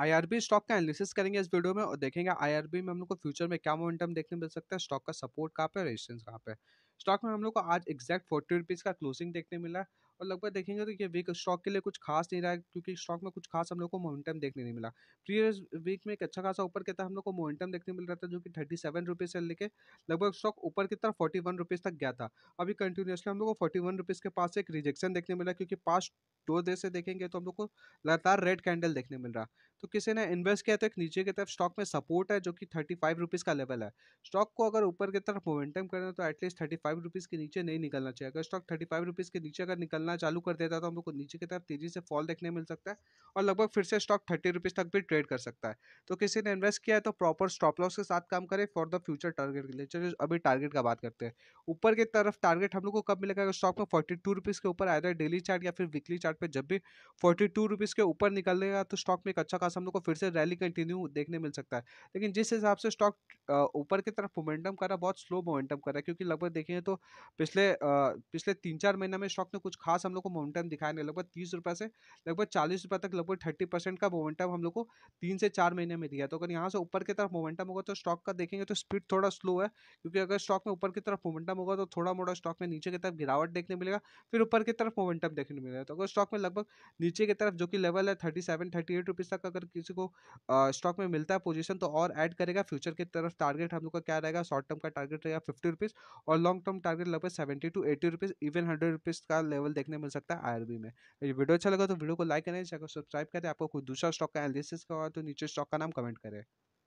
IRB stock का analysis करेंगे इस वीडियो में और देखेंगे आईआरबी में हम लोग को फ्यूचर में क्या मोमेंटम देखने मिल सकता है स्टॉक का सपोर्ट कहाँ पे रेजिस्टेंस कहाँ पे स्टॉक में हम लोग को आज एग्जैक्ट फोर्टी रुपीज़ का क्लोजिंग देखने मिला और लगभग देखेंगे तो ये वीक स्टॉक के लिए कुछ खास नहीं रहा क्योंकि स्टॉक में कुछ खास हम लोग को मोमेंटम देखने नहीं मिला प्रीवियस वीक में एक अच्छा खासा ऊपर कहता हम लोग को मोमेंटम देखने मिल रहा था जो कि थर्टी सेवन रुपीज़ से लेकर लगभग स्टॉक ऊपर की तरफ फोर्टी वन रुपीज़ तक गया था अभी कंटिन्यूसली हम लोग को फोर्टी वन रुपीज़ के पास एक रिजेक्शन देखने मिला क्योंकि पास दो देर से देखेंगे तो हम लोग को लगातार रेड कैंडल देखने मिल रहा तो किसी ने इन्वेस्ट किया तो एक नीचे की तरफ स्टॉक में सपोर्ट है जो कि थर्टी फाइव रुपीज़ का लेवल है स्टॉक को अगर ऊपर की तरफ मोमेंटम करना तो एटलीस्ट थर्टी फाइव रुपीज़ के नीचे नहीं निकलना चाहिए अगर स्टॉक थर्टी फाइव रुपीज़ के नीचे अगर निकलना करना चालू कर देता है तो हम लोग को नीचे की तरफ तेजी से फॉल देखने मिल सकता है और लगभग फिर से स्टॉक थर्टी रुपीज़ तक भी ट्रेड कर सकता है तो किसी ने इन्वेस्ट किया है तो प्रॉपर स्टॉप लॉस के साथ काम करें फॉर द फ्यूचर टारगेट के लिए चलिए अभी टारगेट का बात करते हैं ऊपर की तरफ टारगेट हम लोग को कब मिलेगा अगर स्टॉक में फोर्टी टू रुपीज़ के ऊपर आया डेली चार्ट या फिर वीकली चार्ट पर जब भी फोर्टी टू रुपीज़ के ऊपर निकल निकलेगा तो स्टॉक में एक अच्छा खास हम लोग को फिर से रैली कंटिन्यू देखने मिल सकता है लेकिन जिस हिसाब से स्टॉक ऊपर की तरफ मोमेंटम कर रहा है बहुत स्लो मोमेंटम कर रहा है क्योंकि लगभग देखें तो पिछले पिछले तीन चार महीना में स्टॉक ने कुछ खास पास हम लोग को मोमेंटम दिखाने लगभग तीस रुपये से लगभग चालीस रुपये तक लगभग थर्टी परसेंट का मोमेंटम हम लोग को तीन से चार महीने में दिया तो अगर यहाँ से ऊपर की तरफ मोमेंटम होगा तो स्टॉक का देखेंगे तो स्पीड थोड़ा स्लो है क्योंकि अगर स्टॉक में ऊपर की तरफ मोमेंटम होगा तो थोड़ा मोटा स्टॉक में नीचे की तरफ गिरावट देखने मिलेगा फिर ऊपर की तरफ मोमेंटम देखने मिलेगा तो अगर स्टॉक में लगभग नीचे की तरफ जो कि लेवल है thirty seven thirty eight rupees तक अगर किसी को स्टॉक में मिलता है पोजिशन तो और ऐड करेगा फ्यूचर की तरफ टारगेट हम लोग का क्या रहेगा शॉर्ट टर्म का टारगेट रहेगा फिफ्टी रुपीज़ और लॉन्ग टर्म टारगेट लगभग seventy two eighty rupees even hundred rupees का लेवल देखने मिल सकता है आईआरबी में वीडियो अच्छा लगा तो वीडियो को लाइक करें चैनल को सब्सक्राइब करें आपको कोई दूसरा स्टॉक का एनालिसिस का हो तो नीचे स्टॉक का नाम कमेंट करें